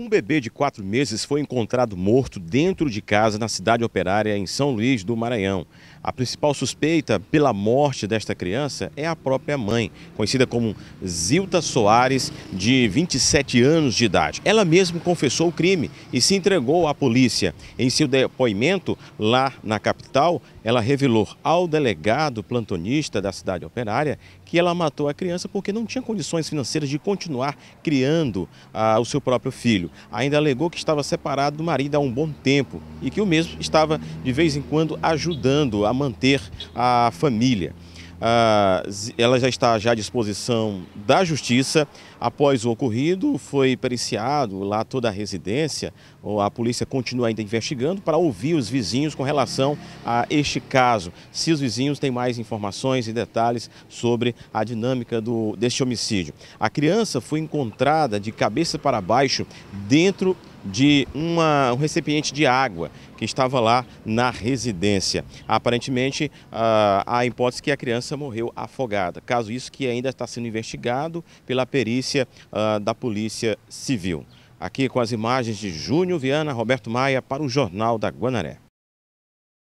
Um bebê de quatro meses foi encontrado morto dentro de casa na cidade operária em São Luís do Maranhão. A principal suspeita pela morte desta criança é a própria mãe, conhecida como Zilta Soares, de 27 anos de idade. Ela mesma confessou o crime e se entregou à polícia. Em seu depoimento, lá na capital, ela revelou ao delegado plantonista da cidade operária que ela matou a criança porque não tinha condições financeiras de continuar criando ah, o seu próprio filho. Ainda alegou que estava separado do marido há um bom tempo e que o mesmo estava de vez em quando ajudando a manter a família. Ah, ela já está já à disposição da Justiça. Após o ocorrido, foi periciado lá toda a residência. A polícia continua ainda investigando para ouvir os vizinhos com relação a este caso. Se os vizinhos têm mais informações e detalhes sobre a dinâmica do, deste homicídio. A criança foi encontrada de cabeça para baixo dentro de uma, um recipiente de água que estava lá na residência. Aparentemente, ah, há a hipótese que a criança morreu afogada. Caso isso que ainda está sendo investigado pela perícia ah, da Polícia Civil. Aqui com as imagens de Júnior Viana, Roberto Maia para o Jornal da Guanaré.